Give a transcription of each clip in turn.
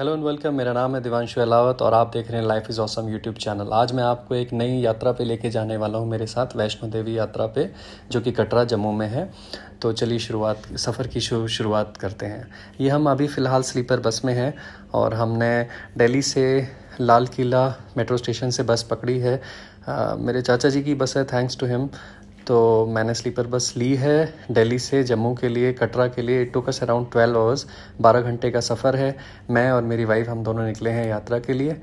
hello and welcome मेरा नाम है दिवांशु अलावत और आप देख रहे हैं life is awesome YouTube channel आज मैं आपको एक नई यात्रा पे लेके जाने वाला हूँ मेरे साथ वैष्णो देवी यात्रा पे जो कि कटरा जम्मू में है तो चलिए शुरुआत सफ़र की शुरुआत करते हैं ये हम अभी फ़िलहाल स्लीपर बस में हैं और हमने दिल्ली से लाल किला मेट्रो स्टेशन से बस पकड़ी है आ, मेरे चाचा जी की बस है थैंक्स टू हिम तो मैंने स्लीपर बस ली है दिल्ली से जम्मू के लिए कटरा के लिए it takes around twelve hours बारह घंटे का सफ़र है मैं और मेरी वाइफ हम दोनों निकले हैं यात्रा के लिए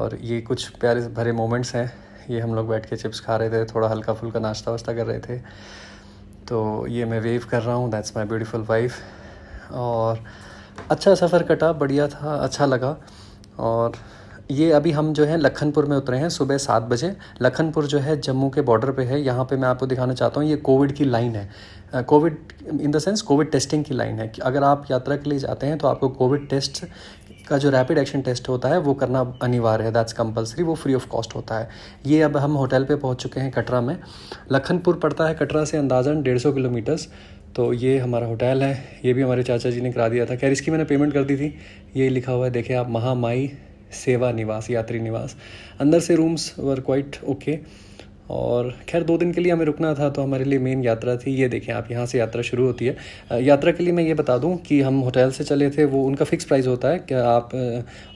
और ये कुछ प्यारे भरे मोमेंट्स हैं ये हम लोग बैठ के चिप्स खा रहे थे थोड़ा हल्का फुल्का नाश्ता वास्ता कर रहे थे तो ये मैं वेव कर रहा हूँ दैट्स माई ब्यूटीफुल वाइफ और अच्छा सफ़र कटा बढ़िया था अच्छा लगा और ये अभी हम जो है लखनपुर में उतरे हैं सुबह सात बजे लखनपुर जो है जम्मू के बॉर्डर पे है यहाँ पे मैं आपको दिखाना चाहता हूँ ये कोविड की लाइन है Covid in the sense Covid testing की लाइन है कि अगर आप यात्रा के लिए जाते हैं तो आपको कोविड टेस्ट का जो रैपिड एक्शन टेस्ट होता है वो करना अनिवार्य है दैट्स कंपलसरी वो फ्री ऑफ कॉस्ट होता है ये अब हम होटल पे पहुंच चुके हैं कटरा में लखनपुर पड़ता है कटरा से अंदाजन डेढ़ सौ किलोमीटर्स तो ये हमारा होटल है ये भी हमारे चाचा जी ने करा दिया था खैर इसकी मैंने पेमेंट कर दी थी ये लिखा हुआ है देखिए आप महामाई सेवा निवास यात्री निवास अंदर से रूम्स वर क्वाइट ओके और खैर दो दिन के लिए हमें रुकना था तो हमारे लिए मेन यात्रा थी ये देखें आप यहाँ से यात्रा शुरू होती है यात्रा के लिए मैं ये बता दूँ कि हम होटल से चले थे वो उनका फ़िक्स प्राइस होता है कि आप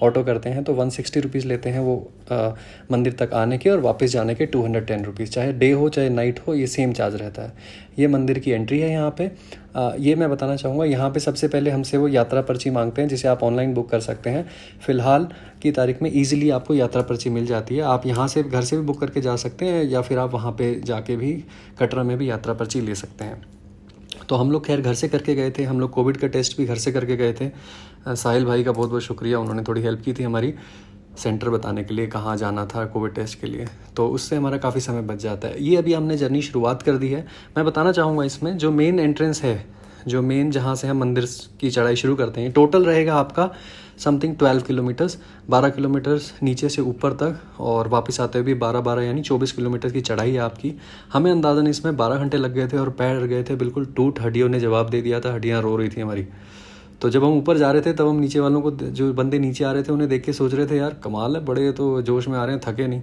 ऑटो करते हैं तो वन सिक्सटी रुपीज़ लेते हैं वो मंदिर तक आने के और वापस जाने के टू हंड्रेड टेन रुपीज़ चाहे डे हो चाहे नाइट हो ये सेम चार्ज रहता है ये मंदिर की एंट्री है यहाँ पे आ, ये मैं बताना चाहूँगा यहाँ पे सबसे पहले हमसे वो यात्रा पर्ची मांगते हैं जिसे आप ऑनलाइन बुक कर सकते हैं फ़िलहाल की तारीख में ईजिली आपको यात्रा पर्ची मिल जाती है आप यहाँ से घर से भी बुक करके जा सकते हैं या फिर आप वहाँ पर जाके भी कटरा में भी यात्रा पर्ची ले सकते हैं तो हम लोग खैर घर से करके गए थे हम लोग कोविड का टेस्ट भी घर से करके गए थे साहिल भाई का बहुत बहुत शुक्रिया उन्होंने थोड़ी हेल्प की थी हमारी सेंटर बताने के लिए कहाँ जाना था कोविड टेस्ट के लिए तो उससे हमारा काफ़ी समय बच जाता है ये अभी हमने जर्नी शुरुआत कर दी है मैं बताना चाहूँगा इसमें जो मेन एंट्रेंस है जो मेन जहाँ से हम मंदिर की चढ़ाई शुरू करते हैं टोटल रहेगा आपका समथिंग ट्वेल्व किलोमीटर्स बारह किलोमीटर्स नीचे से ऊपर तक और वापस आते हुए भी बारह बारह यानी चौबीस किलोमीटर की चढ़ाई है आपकी हमें अंदाजन इसमें बारह घंटे लग गए थे और पैर गए थे बिल्कुल टूट हड्डियों ने जवाब दे दिया था हड्डियाँ रो रही थी हमारी तो जब हम ऊपर जा रहे थे तब हम नीचे वालों को जो बंदे नीचे आ रहे थे उन्हें देख के सोच रहे थे यार कमाल है बड़े तो जोश में आ रहे हैं थके नहीं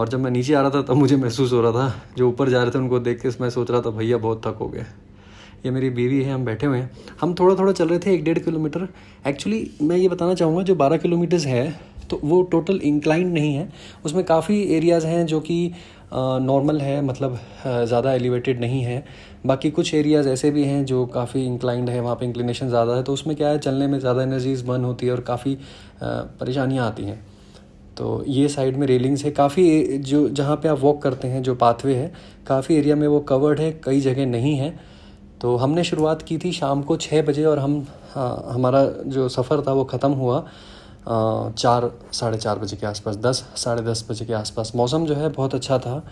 और जब मैं नीचे आ रहा था तब मुझे महसूस हो रहा था जो ऊपर जा रहे थे उनको देख के मैं सोच रहा था भैया बहुत थक हो गए ये मेरी बीवी है हम बैठे हुए हैं हम थोड़ा थोड़ा चल रहे थे एक डेढ़ किलोमीटर एक्चुअली मैं ये बताना चाहूँगा जो बारह किलोमीटर्स है तो वो टोटल इंक्लाइंड नहीं है उसमें काफ़ी एरियाज़ हैं जो कि नॉर्मल है मतलब ज़्यादा एलिवेटेड नहीं है बाकी कुछ एरियाज़ ऐसे भी हैं जो काफ़ी इंक्लाइंड है वहाँ पे इंक्लिनेशन ज़्यादा है तो उसमें क्या है चलने में ज़्यादा एनर्जीज़ बर्न होती है और काफ़ी परेशानियाँ आती हैं तो ये साइड में रेलिंग्स है काफ़ी जो जहाँ पे आप वॉक करते हैं जो पाथवे है काफ़ी एरिया में वो कवर्ड है कई जगह नहीं है तो हमने शुरुआत की थी शाम को छः बजे और हम हाँ, हमारा जो सफ़र था वो ख़त्म हुआ चार साढ़े चार बजे के आसपास दस साढ़े दस बजे के आसपास मौसम जो है बहुत अच्छा था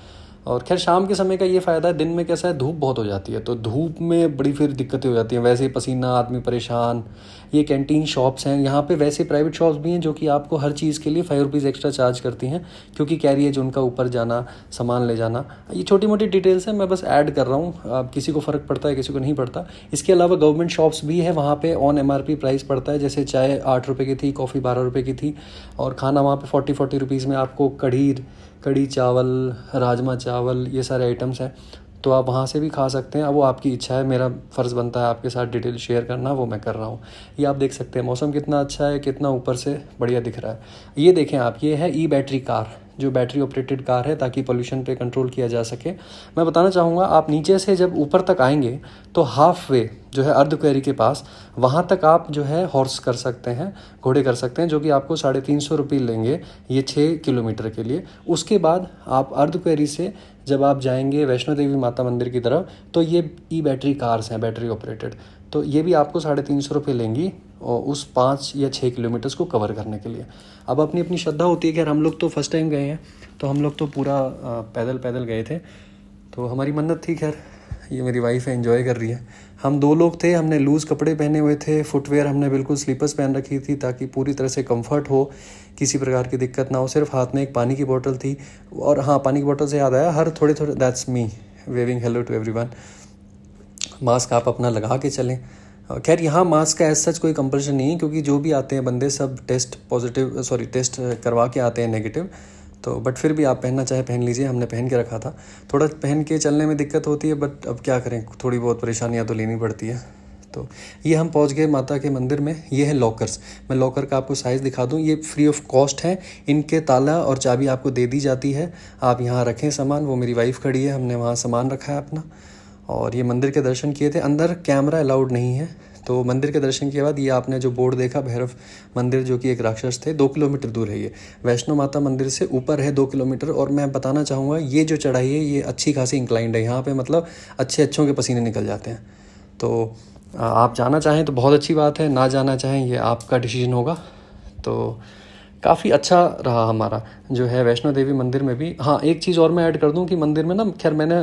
और खैर शाम के समय का ये फ़ायदा है दिन में कैसा है धूप बहुत हो जाती है तो धूप में बड़ी फिर दिक्कतें हो जाती हैं वैसे पसीना आदमी परेशान ये कैंटीन शॉप्स हैं यहाँ पे वैसे प्राइवेट शॉप्स भी हैं जो कि आपको हर चीज़ के लिए फाइव रुपीज़ एक्स्ट्रा चार्ज करती हैं क्योंकि कैरिएज उनका ऊपर जाना सामान ले जाना ये छोटी मोटी डिटेल्स हैं मैं बस ऐड कर रहा हूँ आप किसी को फ़र्क पड़ता है किसी को नहीं पड़ता इसके अलावा गवर्नमेंट शॉप्स भी है वहाँ पर ऑन एम प्राइस पड़ता है जैसे चाय आठ रुपये की थी कॉफ़ी बारह रुपये की थी और खाना वहाँ पर फोर्टी फोर्टी रुपीज़ में आपको कढ़ीर कड़ी चावल राजमा चावल ये सारे आइटम्स हैं तो आप वहाँ से भी खा सकते हैं अब वो आपकी इच्छा है मेरा फ़र्ज़ बनता है आपके साथ डिटेल शेयर करना वो मैं कर रहा हूँ ये आप देख सकते हैं मौसम कितना अच्छा है कितना ऊपर से बढ़िया दिख रहा है ये देखें आप ये है ई बैटरी कार जो बैटरी ऑपरेटेड कार है ताकि पोल्यूशन पे कंट्रोल किया जा सके मैं बताना चाहूँगा आप नीचे से जब ऊपर तक आएंगे तो हाफ वे जो है अर्ध क्वेरी के पास वहाँ तक आप जो है हॉर्स कर सकते हैं घोड़े कर सकते हैं जो कि आपको साढ़े तीन सौ रुपये लेंगे ये छः किलोमीटर के लिए उसके बाद आप अर्ध क्वेरी से जब आप जाएंगे वैष्णो देवी माता मंदिर की तरफ तो ये ई बैटरी कार्स हैं बैटरी ऑपरेटेड तो ये भी आपको साढ़े तीन सौ रुपये लेंगी और उस पाँच या छः किलोमीटर्स को कवर करने के लिए अब अपनी अपनी श्रद्धा होती है कि हम लोग तो फर्स्ट टाइम गए हैं तो हम लोग तो पूरा पैदल पैदल गए थे तो हमारी मन्नत थी खैर ये मेरी वाइफ है इन्जॉय कर रही है हम दो लोग थे हमने लूज़ कपड़े पहने हुए थे फुटवेयर हमने बिल्कुल स्लीपर्स पहन रखी थी ताकि पूरी तरह से कंफर्ट हो किसी प्रकार की दिक्कत ना हो सिर्फ हाथ में एक पानी की बोतल थी और हाँ पानी की बोतल से याद आया हर थोड़े थोड़े that's me waving hello to everyone mask आप अपना लगा के चलें खैर यहाँ मास्क का एज सच कोई कंपल्शन नहीं है क्योंकि जो भी आते हैं बंदे सब टेस्ट पॉजिटिव सॉरी टेस्ट करवा के आते हैं नेगेटिव तो बट फिर भी आप पहनना चाहे पहन लीजिए हमने पहन के रखा था थोड़ा पहन के चलने में दिक्कत होती है बट अब क्या करें थोड़ी बहुत परेशानियाँ तो लेनी पड़ती है तो ये हम पहुँच गए माता के मंदिर में ये है लॉकर्स मैं लॉकर का आपको साइज़ दिखा दूँ ये फ्री ऑफ कॉस्ट है इनके ताला और चाबी आपको दे दी जाती है आप यहाँ रखें सामान वो मेरी वाइफ खड़ी है हमने वहाँ सामान रखा है अपना और ये मंदिर के दर्शन किए थे अंदर कैमरा अलाउड नहीं है तो मंदिर के दर्शन के बाद ये आपने जो बोर्ड देखा भैरव मंदिर जो कि एक राक्षस थे दो किलोमीटर दूर है ये वैष्णो माता मंदिर से ऊपर है दो किलोमीटर और मैं बताना चाहूँगा ये जो चढ़ाई है ये अच्छी खासी इंक्लाइंड है यहाँ पर मतलब अच्छे अच्छों के पसीने निकल जाते हैं तो आप जाना चाहें तो बहुत अच्छी बात है ना जाना चाहें ये आपका डिसीजन होगा तो काफ़ी अच्छा रहा हमारा जो है वैष्णो देवी मंदिर में भी हाँ एक चीज़ और मैं ऐड कर दूँ कि मंदिर में ना खैर मैंने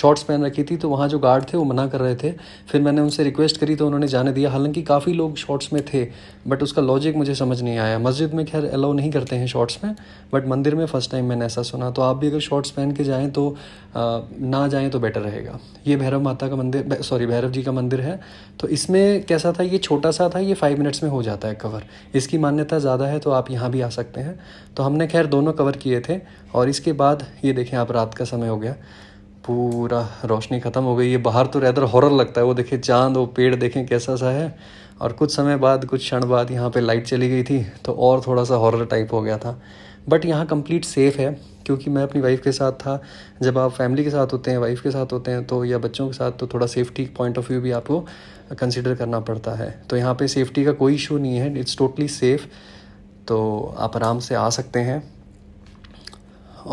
शॉर्ट्स पहन रखी थी तो वहाँ जो गार्ड थे वो मना कर रहे थे फिर मैंने उनसे रिक्वेस्ट करी तो उन्होंने जाने दिया हालांकि काफ़ी लोग शॉर्ट्स में थे बट उसका लॉजिक मुझे समझ नहीं आया मस्जिद में खैर अलाउ नहीं करते हैं शॉर्ट्स में बट मंदिर में फ़र्स्ट टाइम मैंने ऐसा सुना तो आप भी अगर शॉर्ट्स पहन के जाएँ तो ना जाएँ तो बेटर रहेगा ये भैरव माता का मंदिर सॉरी भैरव जी का मंदिर है तो इसमें कैसा था ये छोटा सा था ये फाइव मिनट्स में हो जाता है कवर इसकी मान्यता ज़्यादा है तो आप यहाँ यहाँ भी आ सकते हैं तो हमने खैर दोनों कवर किए थे और इसके बाद ये देखें आप रात का समय हो गया पूरा रोशनी ख़त्म हो गई ये बाहर तो रेदर हॉरर लगता है वो देखें चांद वो पेड़ देखें कैसा सा है और कुछ समय बाद कुछ क्षण बाद यहाँ पर लाइट चली गई थी तो और थोड़ा सा हॉरर टाइप हो गया था बट यहाँ कंप्लीट सेफ़ है क्योंकि मैं अपनी वाइफ़ के साथ था जब आप फैमिली के साथ होते हैं वाइफ़ के साथ होते हैं तो या बच्चों के साथ तो थोड़ा सेफ्टी पॉइंट ऑफ व्यू भी आपको कंसिडर करना पड़ता है तो यहाँ पे सेफ्टी का कोई इशू नहीं है इट्स टोटली सेफ़ तो आप आराम से आ सकते हैं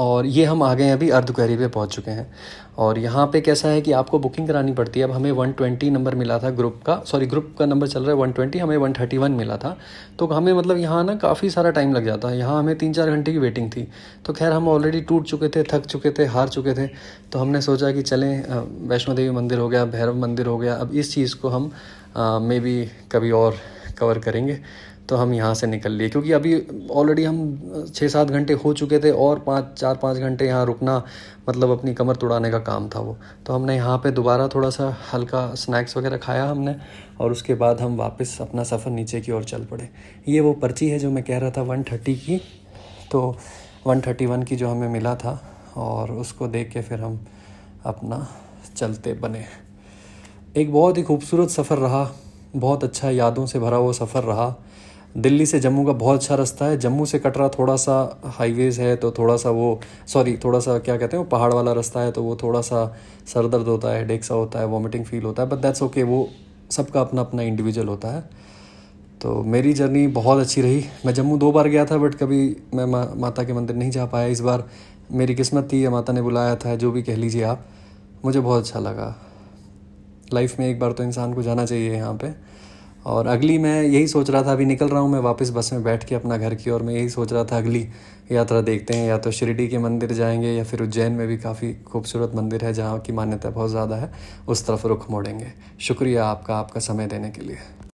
और ये हम आ गए हैं अभी अर्धकुहरी पे पहुंच चुके हैं और यहाँ पे कैसा है कि आपको बुकिंग करानी पड़ती है अब हमें 120 नंबर मिला था ग्रुप का सॉरी ग्रुप का नंबर चल रहा है 120 हमें 131 मिला था तो हमें मतलब यहाँ ना काफ़ी सारा टाइम लग जाता है यहाँ हमें तीन चार घंटे की वेटिंग थी तो खैर हम ऑलरेडी टूट चुके थे थक चुके थे हार चुके थे तो हमने सोचा कि चलें वैष्णो देवी मंदिर हो गया भैरव मंदिर हो गया अब इस चीज़ को हम मे बी कभी और कवर करेंगे तो हम यहाँ से निकल लिए क्योंकि अभी ऑलरेडी हम छः सात घंटे हो चुके थे और पाँच चार पाँच घंटे यहाँ रुकना मतलब अपनी कमर तोड़ाने का काम था वो तो हमने यहाँ पे दोबारा थोड़ा सा हल्का स्नैक्स वगैरह खाया हमने और उसके बाद हम वापस अपना सफ़र नीचे की ओर चल पड़े ये वो पर्ची है जो मैं कह रहा था वन थर्टी की तो वन थर्टी वन की जो हमें मिला था और उसको देख के फिर हम अपना चलते बने एक बहुत ही खूबसूरत सफ़र रहा बहुत अच्छा यादों से भरा वो सफ़र रहा दिल्ली से जम्मू का बहुत अच्छा रास्ता है जम्मू से कटरा थोड़ा सा हाईवेज़ है तो थोड़ा सा वो सॉरी थोड़ा सा क्या कहते हैं वो पहाड़ वाला रास्ता है तो वो थोड़ा सा सर दर्द होता है डेक्सा होता है वॉमिटिंग फील होता है बट दैट्स ओके वो सबका अपना अपना इंडिविजुअल होता है तो मेरी जर्नी बहुत अच्छी रही मैं जम्मू दो बार गया था बट कभी मैं मा, माता के मंदिर नहीं जा पाया इस बार मेरी किस्मत थी या माता ने बुलाया था जो भी कह लीजिए आप मुझे बहुत अच्छा लगा लाइफ में एक बार तो इंसान को जाना चाहिए यहाँ पर और अगली मैं यही सोच रहा था अभी निकल रहा हूँ मैं वापस बस में बैठ के अपना घर की और मैं यही सोच रहा था अगली यात्रा देखते हैं या तो शिरडी के मंदिर जाएंगे या फिर उज्जैन में भी काफ़ी खूबसूरत मंदिर है जहाँ की मान्यता बहुत ज़्यादा है उस तरफ रुख मोड़ेंगे शुक्रिया आपका आपका समय देने के लिए